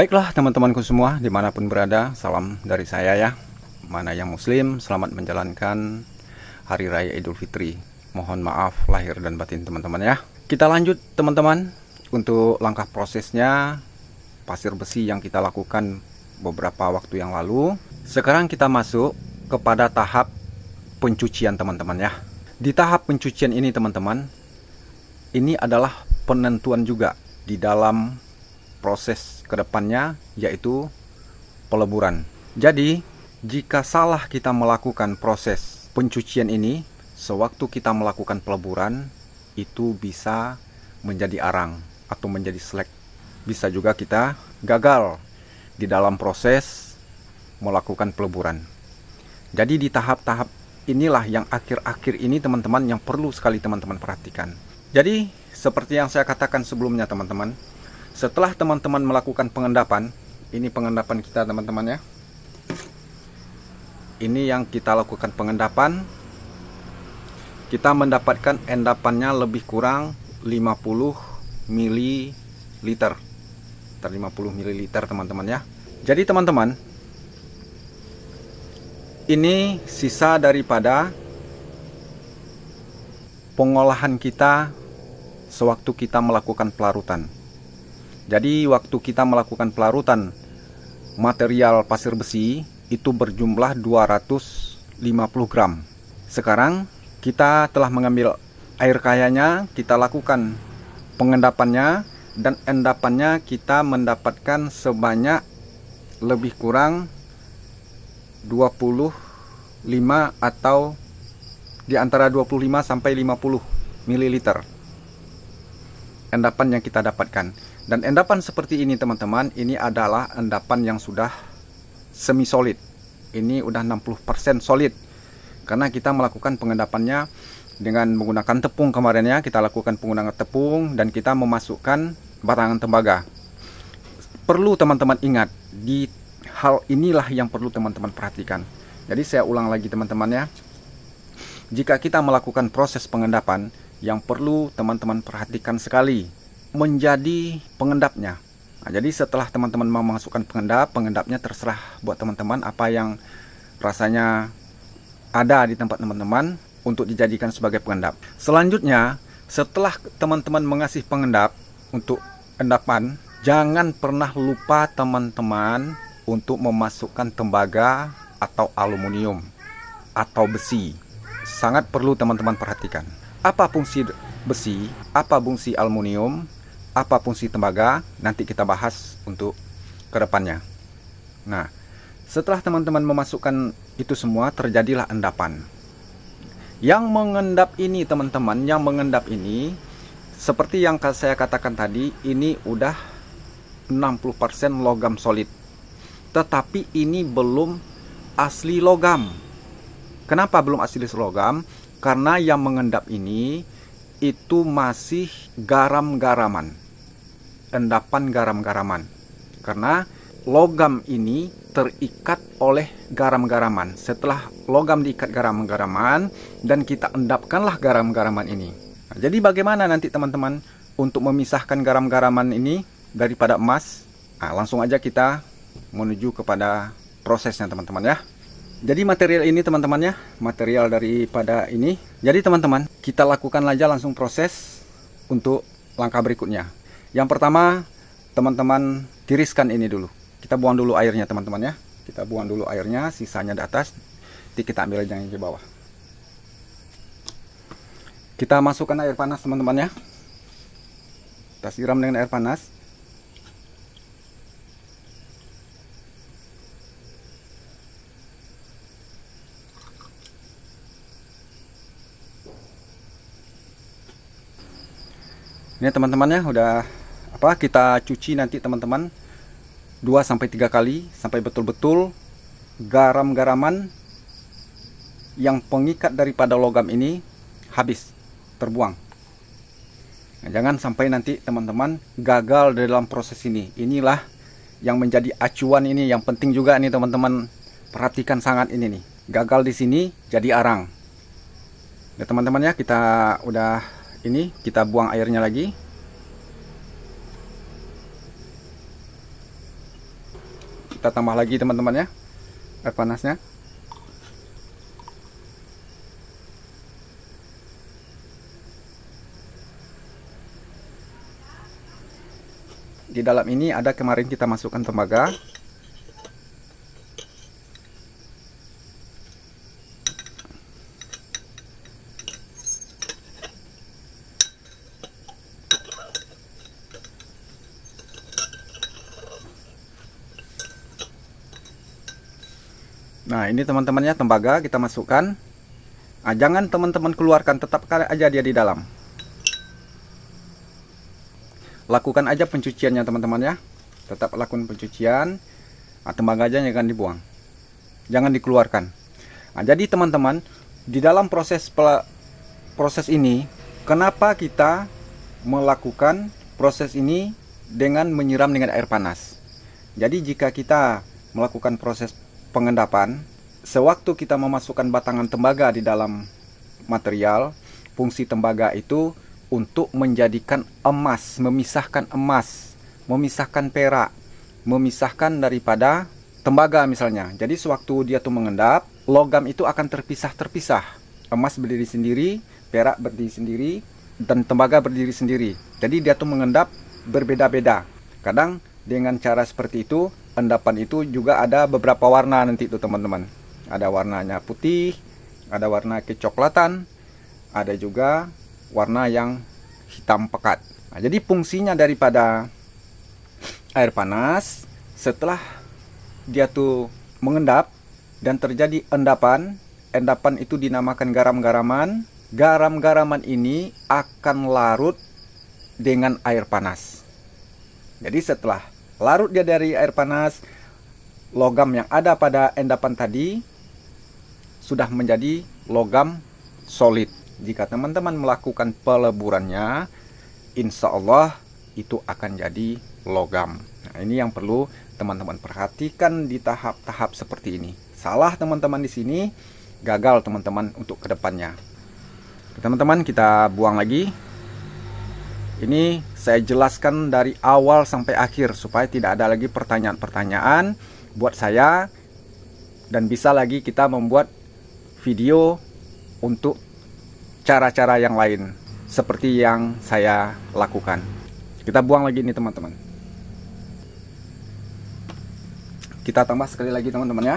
Baiklah teman-temanku semua dimanapun berada salam dari saya ya Mana yang muslim selamat menjalankan hari raya idul fitri Mohon maaf lahir dan batin teman-teman ya Kita lanjut teman-teman untuk langkah prosesnya Pasir besi yang kita lakukan beberapa waktu yang lalu Sekarang kita masuk kepada tahap pencucian teman-teman ya Di tahap pencucian ini teman-teman Ini adalah penentuan juga di dalam proses kedepannya yaitu peleburan. Jadi, jika salah kita melakukan proses pencucian ini, sewaktu kita melakukan peleburan, itu bisa menjadi arang atau menjadi selek. Bisa juga kita gagal di dalam proses melakukan peleburan. Jadi di tahap-tahap inilah yang akhir-akhir ini teman-teman yang perlu sekali teman-teman perhatikan. Jadi seperti yang saya katakan sebelumnya teman-teman, setelah teman-teman melakukan pengendapan ini pengendapan kita teman-teman ya ini yang kita lakukan pengendapan kita mendapatkan endapannya lebih kurang 50 ml 50 ml teman-teman ya jadi teman-teman ini sisa daripada pengolahan kita sewaktu kita melakukan pelarutan jadi waktu kita melakukan pelarutan material pasir besi itu berjumlah 250 gram. Sekarang kita telah mengambil air kayanya, kita lakukan pengendapannya dan endapannya kita mendapatkan sebanyak lebih kurang 25 atau di antara 25 sampai 50 ml endapan yang kita dapatkan. Dan endapan seperti ini teman-teman, ini adalah endapan yang sudah semi solid. Ini udah 60% solid. Karena kita melakukan pengendapannya dengan menggunakan tepung kemarin ya, kita lakukan penggunaan tepung dan kita memasukkan batangan tembaga. Perlu teman-teman ingat di hal inilah yang perlu teman-teman perhatikan. Jadi saya ulang lagi teman-teman ya. Jika kita melakukan proses pengendapan, yang perlu teman-teman perhatikan sekali menjadi pengendapnya. Nah, jadi setelah teman-teman memasukkan pengendap, pengendapnya terserah buat teman-teman apa yang rasanya ada di tempat teman-teman untuk dijadikan sebagai pengendap. Selanjutnya, setelah teman-teman mengasih pengendap untuk endapan, jangan pernah lupa teman-teman untuk memasukkan tembaga atau aluminium atau besi sangat perlu teman-teman perhatikan. Apa fungsi besi, apa fungsi aluminium, apa fungsi tembaga, nanti kita bahas untuk kedepannya. Nah, setelah teman-teman memasukkan itu semua, terjadilah endapan. Yang mengendap ini teman-teman, yang mengendap ini, seperti yang saya katakan tadi, ini udah 60% logam solid. Tetapi ini belum asli logam Kenapa belum asli logam? Karena yang mengendap ini itu masih garam-garaman. Endapan garam-garaman. Karena logam ini terikat oleh garam-garaman. Setelah logam diikat garam-garaman dan kita endapkanlah garam-garaman ini. Nah, jadi bagaimana nanti teman-teman untuk memisahkan garam-garaman ini daripada emas? Nah, langsung aja kita menuju kepada prosesnya teman-teman ya jadi material ini teman-temannya material daripada ini jadi teman-teman kita lakukan aja langsung proses untuk langkah berikutnya yang pertama teman-teman tiriskan ini dulu kita buang dulu airnya teman-teman ya kita buang dulu airnya sisanya di atas nanti kita ambil yang di bawah kita masukkan air panas teman-teman ya kita siram dengan air panas ini teman-temannya udah apa kita cuci nanti teman-teman 2 sampai tiga kali sampai betul-betul garam-garaman yang pengikat daripada logam ini habis, terbuang. Nah, jangan sampai nanti teman-teman gagal dalam proses ini. Inilah yang menjadi acuan ini yang penting juga nih teman-teman perhatikan sangat ini nih. Gagal di sini jadi arang. Ya teman-teman ya kita udah ini kita buang airnya lagi kita tambah lagi teman-teman ya air panasnya di dalam ini ada kemarin kita masukkan tembaga Nah ini teman-temannya tembaga kita masukkan. Nah, jangan teman-teman keluarkan, tetap aja dia di dalam. Lakukan aja pencuciannya teman-teman ya. Tetap lakukan pencucian. Nah, tembaga aja jangan akan dibuang. Jangan dikeluarkan. Nah, jadi teman-teman di dalam proses proses ini, kenapa kita melakukan proses ini dengan menyiram dengan air panas? Jadi jika kita melakukan proses pengendapan, sewaktu kita memasukkan batangan tembaga di dalam material, fungsi tembaga itu untuk menjadikan emas, memisahkan emas, memisahkan perak, memisahkan daripada tembaga misalnya. Jadi sewaktu dia tuh mengendap, logam itu akan terpisah-terpisah. Emas berdiri sendiri, perak berdiri sendiri, dan tembaga berdiri sendiri. Jadi dia tuh mengendap berbeda-beda. Kadang dengan cara seperti itu endapan itu juga ada beberapa warna nanti itu teman-teman ada warnanya putih ada warna kecoklatan ada juga warna yang hitam pekat nah, jadi fungsinya daripada air panas setelah dia tuh mengendap dan terjadi endapan endapan itu dinamakan garam-garaman garam-garaman ini akan larut dengan air panas jadi setelah larut dia dari air panas, logam yang ada pada endapan tadi sudah menjadi logam solid. Jika teman-teman melakukan peleburannya, insya Allah itu akan jadi logam. Nah, ini yang perlu teman-teman perhatikan di tahap-tahap seperti ini. Salah teman-teman di sini, gagal teman-teman untuk kedepannya. Teman-teman kita buang lagi ini saya jelaskan dari awal sampai akhir supaya tidak ada lagi pertanyaan-pertanyaan buat saya dan bisa lagi kita membuat video untuk cara-cara yang lain seperti yang saya lakukan. Kita buang lagi ini teman-teman. Kita tambah sekali lagi teman-teman ya.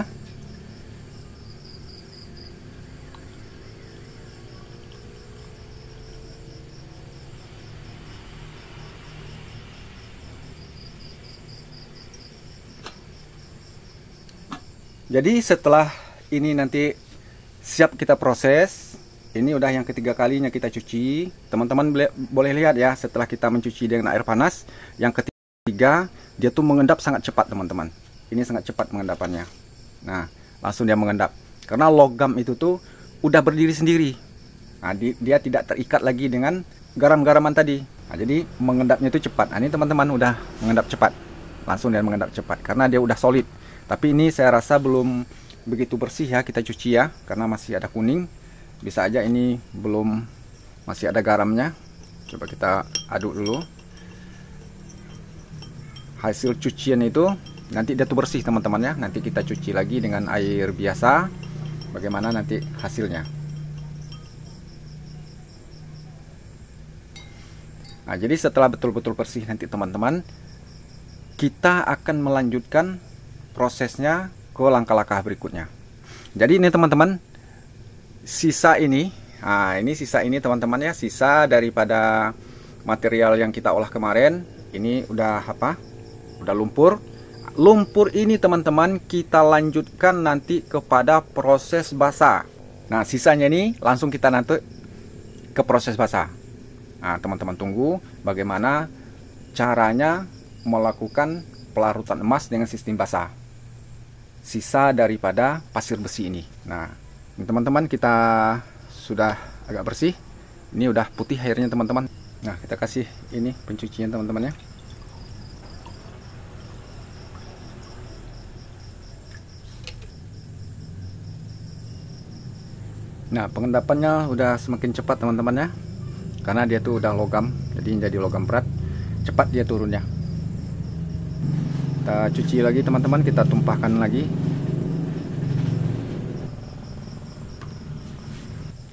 Jadi setelah ini nanti siap kita proses, ini udah yang ketiga kalinya kita cuci. Teman-teman boleh lihat ya setelah kita mencuci dengan air panas, yang ketiga dia tuh mengendap sangat cepat teman-teman. Ini sangat cepat mengendapannya. Nah, langsung dia mengendap. Karena logam itu tuh udah berdiri sendiri. Nah, dia tidak terikat lagi dengan garam-garaman tadi. Nah, jadi mengendapnya itu cepat. Nah, ini teman-teman udah mengendap cepat. Langsung dia mengendap cepat karena dia udah solid tapi ini saya rasa belum begitu bersih ya kita cuci ya karena masih ada kuning bisa aja ini belum masih ada garamnya coba kita aduk dulu hasil cucian itu nanti dia tuh bersih teman-teman ya nanti kita cuci lagi dengan air biasa bagaimana nanti hasilnya nah jadi setelah betul-betul bersih nanti teman-teman kita akan melanjutkan prosesnya ke langkah-langkah berikutnya. Jadi ini teman-teman sisa ini, nah ini sisa ini teman-teman ya, sisa daripada material yang kita olah kemarin, ini udah apa? Udah lumpur. Lumpur ini teman-teman kita lanjutkan nanti kepada proses basah. Nah, sisanya ini langsung kita nanti ke proses basah. Nah, teman-teman tunggu bagaimana caranya melakukan pelarutan emas dengan sistem basah sisa daripada pasir besi ini. Nah, teman-teman kita sudah agak bersih. Ini udah putih airnya teman-teman. Nah, kita kasih ini pencucian teman-teman ya. Nah, pengendapannya udah semakin cepat teman-teman ya. Karena dia tuh udah logam, jadi jadi logam berat. Cepat dia turunnya kita cuci lagi teman-teman kita tumpahkan lagi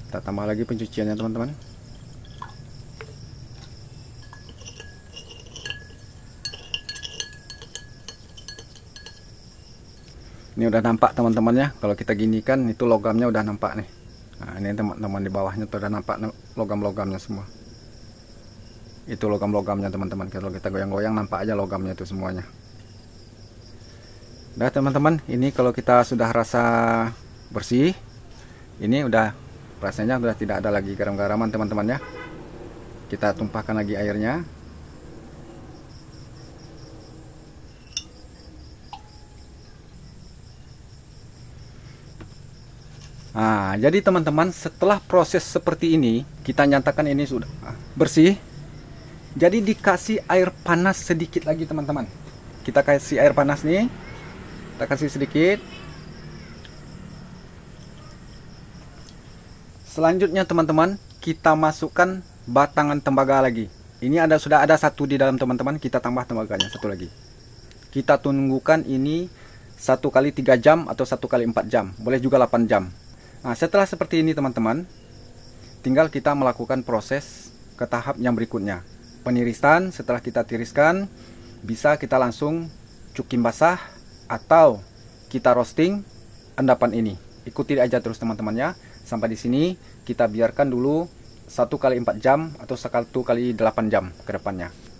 kita tambah lagi pencuciannya teman-teman ini udah nampak teman-teman ya kalau kita gini kan, itu logamnya udah nampak nih nah ini teman-teman di bawahnya tuh udah nampak logam-logamnya semua itu logam-logamnya teman-teman kalau kita goyang-goyang nampak aja logamnya itu semuanya Nah teman-teman, ini kalau kita sudah rasa bersih, ini udah rasanya sudah tidak ada lagi garam-garaman teman-teman ya. Kita tumpahkan lagi airnya. Nah, jadi teman-teman setelah proses seperti ini, kita nyatakan ini sudah bersih. Jadi dikasih air panas sedikit lagi teman-teman. Kita kasih air panas nih kita kasih sedikit selanjutnya teman-teman kita masukkan batangan tembaga lagi ini ada sudah ada satu di dalam teman-teman kita tambah tembaganya satu lagi kita tunggukan ini satu kali tiga jam atau satu kali empat jam boleh juga 8 jam nah setelah seperti ini teman-teman tinggal kita melakukan proses ke tahap yang berikutnya penirisan setelah kita tiriskan bisa kita langsung cukim basah atau kita roasting endapan ini. Ikuti aja terus teman temannya Sampai di sini kita biarkan dulu satu kali empat jam atau 1 kali delapan jam ke depannya.